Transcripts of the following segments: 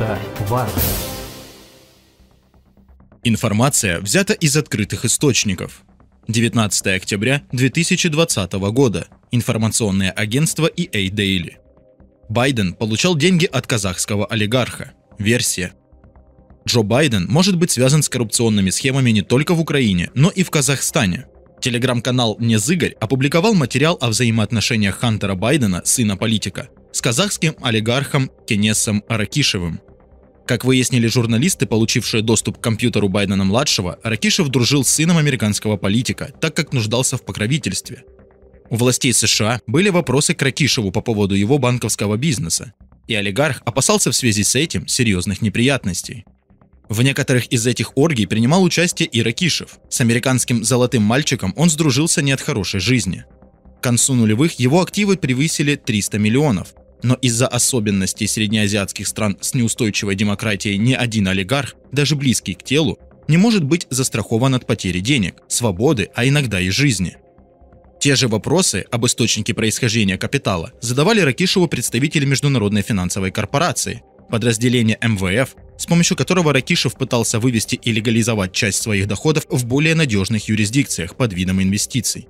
Работа важна. Информация взята из открытых источников. 19 октября 2020 года. Информационное агентство EA Daily. Байден получал деньги от казахского олигарха. Версия. Джо Байден может быть связан с коррупционными схемами не только в Украине, но и в Казахстане. Телеграм-канал «Незыгорь» опубликовал материал о взаимоотношениях Хантера Байдена, сына политика, с казахским олигархом Кенесом Аракишевым. Как выяснили журналисты, получившие доступ к компьютеру Байдена-младшего, Ракишев дружил с сыном американского политика, так как нуждался в покровительстве. У властей США были вопросы к Ракишеву по поводу его банковского бизнеса, и олигарх опасался в связи с этим серьезных неприятностей. В некоторых из этих оргий принимал участие и Ракишев. С американским «золотым мальчиком» он сдружился не от хорошей жизни. К концу нулевых его активы превысили 300 миллионов, но из-за особенностей среднеазиатских стран с неустойчивой демократией ни один олигарх, даже близкий к телу, не может быть застрахован от потери денег, свободы, а иногда и жизни. Те же вопросы об источнике происхождения капитала задавали Ракишеву представители Международной финансовой корпорации, подразделения МВФ, с помощью которого Ракишев пытался вывести и легализовать часть своих доходов в более надежных юрисдикциях под видом инвестиций.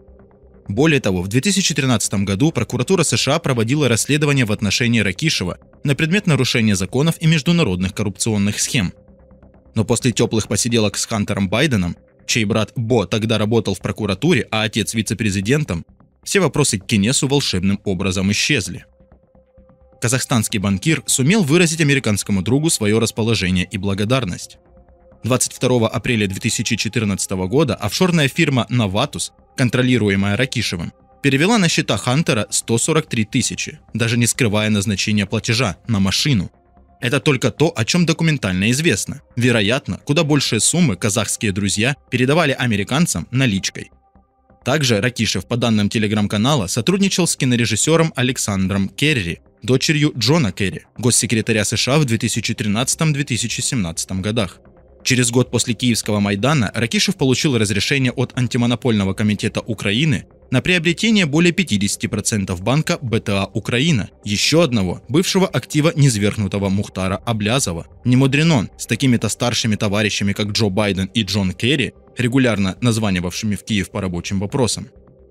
Более того, в 2013 году прокуратура США проводила расследование в отношении Ракишева на предмет нарушения законов и международных коррупционных схем. Но после теплых посиделок с Хантером Байденом, чей брат Бо тогда работал в прокуратуре, а отец вице-президентом, все вопросы к Кенесу волшебным образом исчезли. Казахстанский банкир сумел выразить американскому другу свое расположение и благодарность. 22 апреля 2014 года офшорная фирма «Новатус» контролируемая Ракишевым, перевела на счета Хантера 143 тысячи, даже не скрывая назначения платежа на машину. Это только то, о чем документально известно. Вероятно, куда большие суммы казахские друзья передавали американцам наличкой. Также Ракишев, по данным телеграм-канала, сотрудничал с кинорежиссером Александром Керри, дочерью Джона Керри, госсекретаря США в 2013-2017 годах. Через год после Киевского Майдана Ракишев получил разрешение от Антимонопольного комитета Украины на приобретение более 50% банка БТА «Украина», еще одного, бывшего актива низвергнутого Мухтара Аблязова. Не мудрено, с такими-то старшими товарищами, как Джо Байден и Джон Керри, регулярно названивавшими в Киев по рабочим вопросам.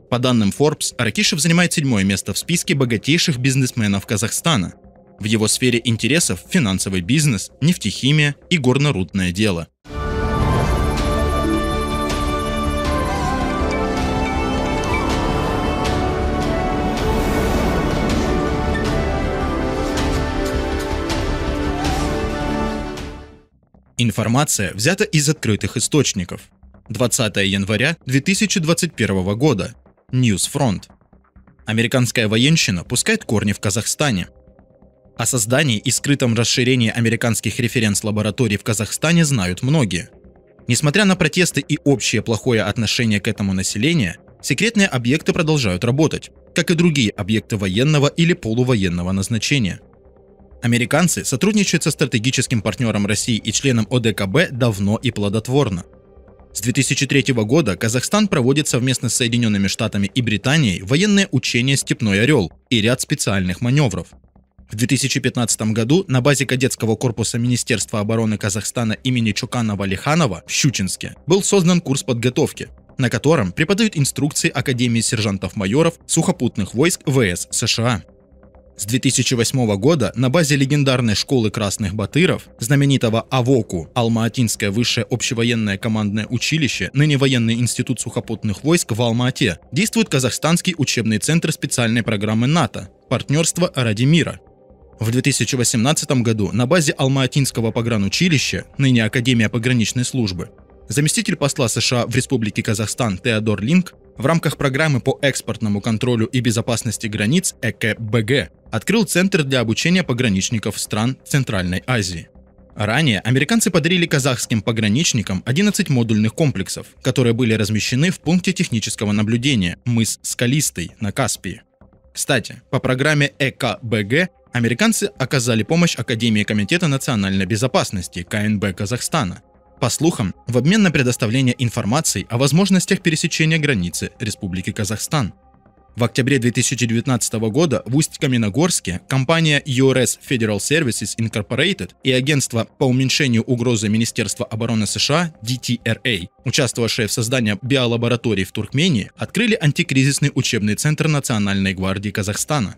По данным Forbes, Ракишев занимает седьмое место в списке богатейших бизнесменов Казахстана – в его сфере интересов финансовый бизнес, нефтехимия и горно-рудное дело. Информация взята из открытых источников. 20 января 2021 года. Ньюсфронт. Американская военщина пускает корни в Казахстане. О создании и скрытом расширении американских референс-лабораторий в Казахстане знают многие. Несмотря на протесты и общее плохое отношение к этому населения, секретные объекты продолжают работать, как и другие объекты военного или полувоенного назначения. Американцы сотрудничают со стратегическим партнером России и членом ОДКБ давно и плодотворно. С 2003 года Казахстан проводит совместно с Соединенными Штатами и Британией военные учения «Степной орел» и ряд специальных маневров – в 2015 году на базе кадетского корпуса Министерства обороны Казахстана имени Чуканова-Лиханова в Щучинске был создан курс подготовки, на котором преподают инструкции Академии сержантов-майоров сухопутных войск ВС США. С 2008 а. года на базе легендарной школы красных батыров, знаменитого АВОКу, Алма-Атинское высшее общевоенное командное училище, ныне военный институт сухопутных войск в Алма-Ате, действует Казахстанский учебный центр специальной программы НАТО «Партнерство ради мира», в 2018 году на базе Алма-Атинского погранучилища, ныне Академия пограничной службы, заместитель посла США в Республике Казахстан Теодор Линк в рамках программы по экспортному контролю и безопасности границ ЭКБГ открыл Центр для обучения пограничников стран Центральной Азии. Ранее американцы подарили казахским пограничникам 11 модульных комплексов, которые были размещены в пункте технического наблюдения «Мыс Скалистый» на Каспии. Кстати, по программе ЭКБГ Американцы оказали помощь Академии Комитета национальной безопасности КНБ Казахстана. По слухам, в обмен на предоставление информации о возможностях пересечения границы Республики Казахстан. В октябре 2019 года в Усть-Каменогорске компания URS e Federal Services Incorporated и агентство по уменьшению угрозы Министерства обороны США DTRA, участвовавшее в создании биолабораторий в Туркмении, открыли антикризисный учебный центр Национальной гвардии Казахстана.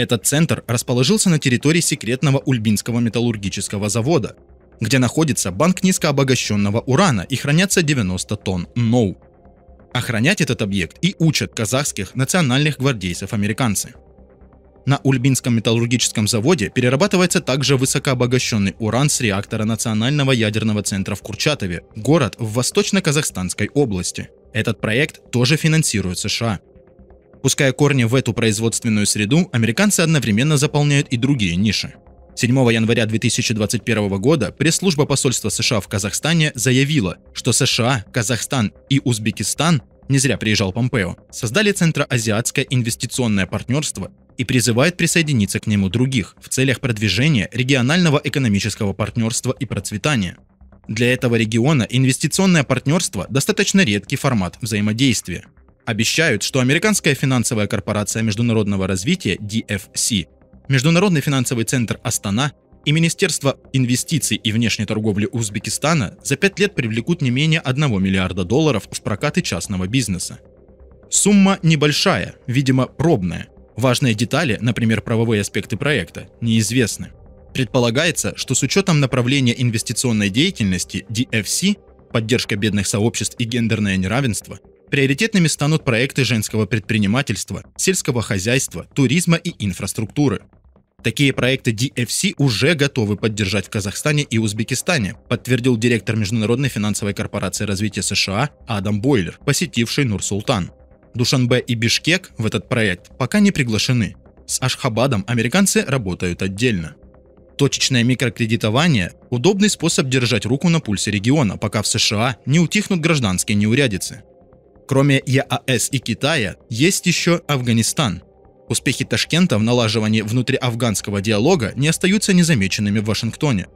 Этот центр расположился на территории секретного Ульбинского металлургического завода, где находится банк низкообогащенного урана и хранятся 90 тонн НОУ. Охранять этот объект и учат казахских национальных гвардейцев американцы. На Ульбинском металлургическом заводе перерабатывается также высокообогащенный уран с реактора Национального ядерного центра в Курчатове, город в восточно-казахстанской области. Этот проект тоже финансирует США. Пуская корни в эту производственную среду, американцы одновременно заполняют и другие ниши. 7 января 2021 года пресс-служба посольства США в Казахстане заявила, что США, Казахстан и Узбекистан не зря приезжал Помпео, создали Центроазиатское инвестиционное партнерство и призывает присоединиться к нему других в целях продвижения регионального экономического партнерства и процветания. Для этого региона инвестиционное партнерство – достаточно редкий формат взаимодействия обещают, что Американская финансовая корпорация международного развития DFC, Международный финансовый центр Астана и Министерство инвестиций и внешней торговли Узбекистана за пять лет привлекут не менее 1 миллиарда долларов в прокаты частного бизнеса. Сумма небольшая, видимо, пробная. Важные детали, например, правовые аспекты проекта, неизвестны. Предполагается, что с учетом направления инвестиционной деятельности DFC, поддержка бедных сообществ и гендерное неравенство, Приоритетными станут проекты женского предпринимательства, сельского хозяйства, туризма и инфраструктуры. Такие проекты DFC уже готовы поддержать в Казахстане и Узбекистане, подтвердил директор Международной финансовой корпорации развития США Адам Бойлер, посетивший Нур-Султан. Душанбе и Бишкек в этот проект пока не приглашены. С Ашхабадом американцы работают отдельно. Точечное микрокредитование – удобный способ держать руку на пульсе региона, пока в США не утихнут гражданские неурядицы. Кроме ЕАЭС и Китая, есть еще Афганистан. Успехи Ташкента в налаживании внутриафганского диалога не остаются незамеченными в Вашингтоне.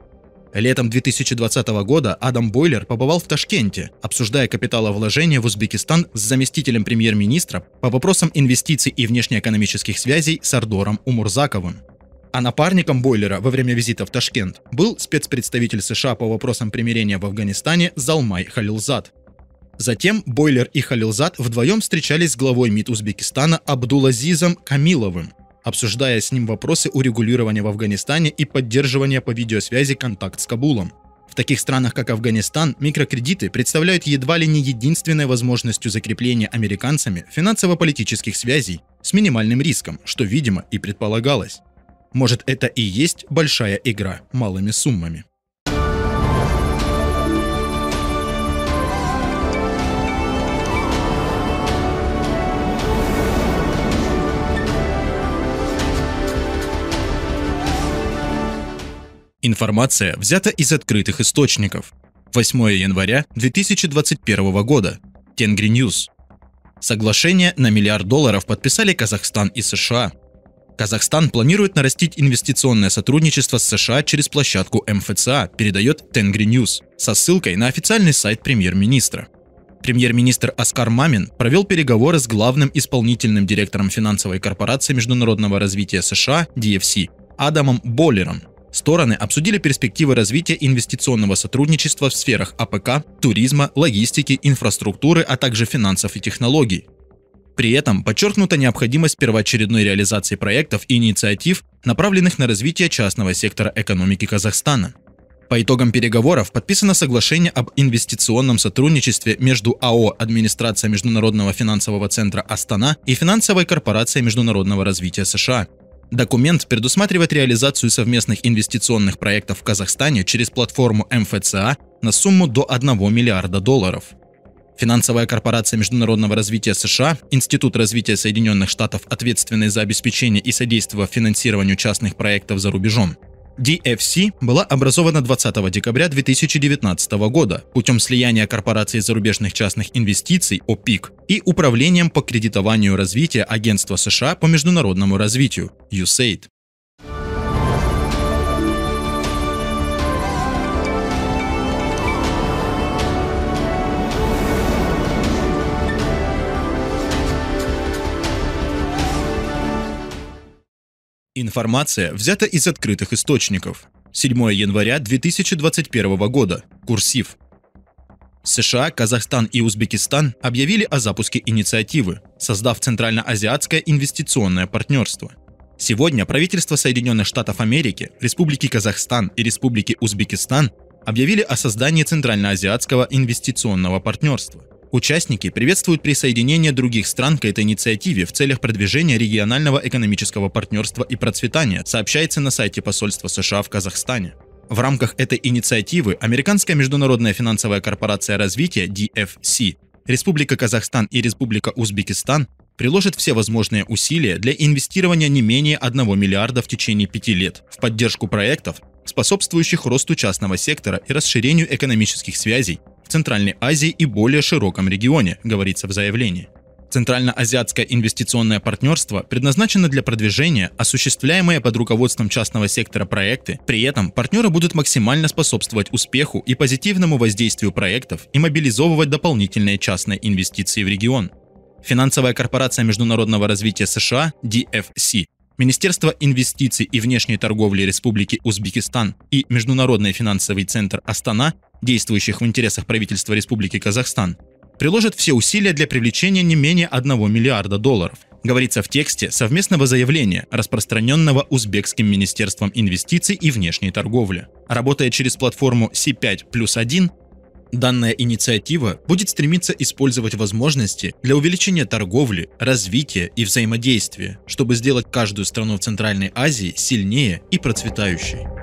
Летом 2020 года Адам Бойлер побывал в Ташкенте, обсуждая капиталовложения в Узбекистан с заместителем премьер-министра по вопросам инвестиций и внешнеэкономических связей с Ардором Умурзаковым. А напарником Бойлера во время визита в Ташкент был спецпредставитель США по вопросам примирения в Афганистане Залмай Халилзад. Затем Бойлер и Халилзад вдвоем встречались с главой МИД Узбекистана Абдулазизом Камиловым, обсуждая с ним вопросы урегулирования в Афганистане и поддерживания по видеосвязи контакт с Кабулом. В таких странах, как Афганистан, микрокредиты представляют едва ли не единственной возможностью закрепления американцами финансово-политических связей с минимальным риском, что, видимо, и предполагалось. Может, это и есть большая игра малыми суммами. Информация взята из открытых источников. 8 января 2021 года. Тенгри Ньюс. Соглашение на миллиард долларов подписали Казахстан и США. Казахстан планирует нарастить инвестиционное сотрудничество с США через площадку МФЦА, передает Тенгри Ньюс, со ссылкой на официальный сайт премьер-министра. Премьер-министр Оскар Мамин провел переговоры с главным исполнительным директором финансовой корпорации международного развития США DFC Адамом Боллером Стороны обсудили перспективы развития инвестиционного сотрудничества в сферах АПК, туризма, логистики, инфраструктуры, а также финансов и технологий. При этом подчеркнута необходимость первоочередной реализации проектов и инициатив, направленных на развитие частного сектора экономики Казахстана. По итогам переговоров подписано соглашение об инвестиционном сотрудничестве между АО «Администрация Международного финансового центра Астана» и Финансовой корпорацией международного развития США, Документ предусматривает реализацию совместных инвестиционных проектов в Казахстане через платформу МФЦА на сумму до 1 миллиарда долларов. Финансовая корпорация международного развития США, Институт развития Соединенных Штатов, ответственный за обеспечение и содействие финансированию частных проектов за рубежом, DFC была образована 20 декабря 2019 года путем слияния корпорации зарубежных частных инвестиций ОПИК и Управлением по кредитованию развития Агентства США по международному развитию USAID. информация взята из открытых источников. 7 января 2021 года. Курсив. США, Казахстан и Узбекистан объявили о запуске инициативы, создав Центральноазиатское инвестиционное партнерство. Сегодня правительства Соединенных Штатов Америки, Республики Казахстан и Республики Узбекистан объявили о создании Центральноазиатского инвестиционного партнерства – Участники приветствуют присоединение других стран к этой инициативе в целях продвижения регионального экономического партнерства и процветания, сообщается на сайте посольства США в Казахстане. В рамках этой инициативы Американская международная финансовая корпорация развития DFC, Республика Казахстан и Республика Узбекистан приложат все возможные усилия для инвестирования не менее 1 миллиарда в течение пяти лет в поддержку проектов, способствующих росту частного сектора и расширению экономических связей в Центральной Азии и более широком регионе, говорится в заявлении. Центральноазиатское инвестиционное партнерство предназначено для продвижения, осуществляемые под руководством частного сектора проекты. При этом партнеры будут максимально способствовать успеху и позитивному воздействию проектов и мобилизовывать дополнительные частные инвестиции в регион. Финансовая корпорация международного развития США DFC Министерство инвестиций и внешней торговли Республики Узбекистан и Международный финансовый центр Астана действующих в интересах правительства Республики Казахстан, приложит все усилия для привлечения не менее 1 миллиарда долларов, говорится в тексте совместного заявления, распространенного Узбекским министерством инвестиций и внешней торговли. Работая через платформу C5 плюс 1, Данная инициатива будет стремиться использовать возможности для увеличения торговли, развития и взаимодействия, чтобы сделать каждую страну в Центральной Азии сильнее и процветающей.